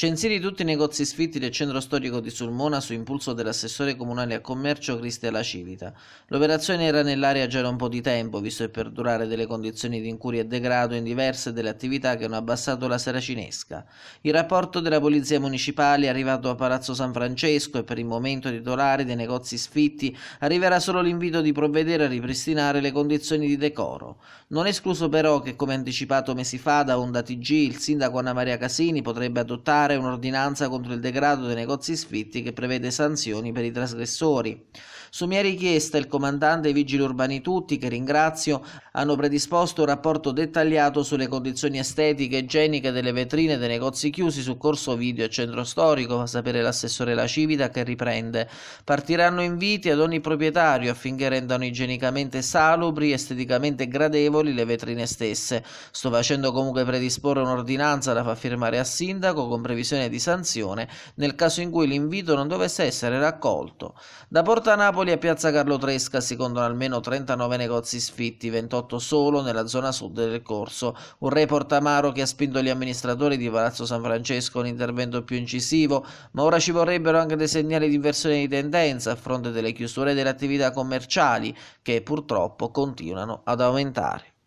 Censiti tutti i negozi sfitti del centro storico di Sulmona su impulso dell'assessore comunale a commercio Cristela Civita. L'operazione era nell'area già da un po' di tempo, visto il perdurare delle condizioni di incuria e degrado in diverse delle attività che hanno abbassato la saracinesca. Il rapporto della Polizia Municipale è arrivato a Palazzo San Francesco e per il momento titolare dei negozi sfitti arriverà solo l'invito di provvedere a ripristinare le condizioni di decoro. Non escluso però che, come anticipato mesi fa da Onda TG, il sindaco Anna Maria Casini potrebbe adottare emanare un'ordinanza contro il degrado dei negozi sfitti che prevede sanzioni per i trasgressori. Su mia richiesta il comandante e i vigili urbani tutti, che ringrazio, hanno predisposto un rapporto dettagliato sulle condizioni estetiche e igieniche delle vetrine dei negozi chiusi su Corso Video e Centro Storico, fa sapere l'assessore La Civita che riprende. Partiranno inviti ad ogni proprietario affinché rendano igienicamente salubri, e esteticamente gradevoli le vetrine stesse. Sto facendo comunque predisporre un'ordinanza da far firmare al sindaco con previsione previsione di sanzione nel caso in cui l'invito non dovesse essere raccolto. Da Porta Napoli a Piazza Carlo Tresca si contano almeno 39 negozi sfitti, 28 solo nella zona sud del corso. Un report amaro che ha spinto gli amministratori di Palazzo San Francesco a un intervento più incisivo, ma ora ci vorrebbero anche dei segnali di inversione di tendenza a fronte delle chiusure delle attività commerciali che purtroppo continuano ad aumentare.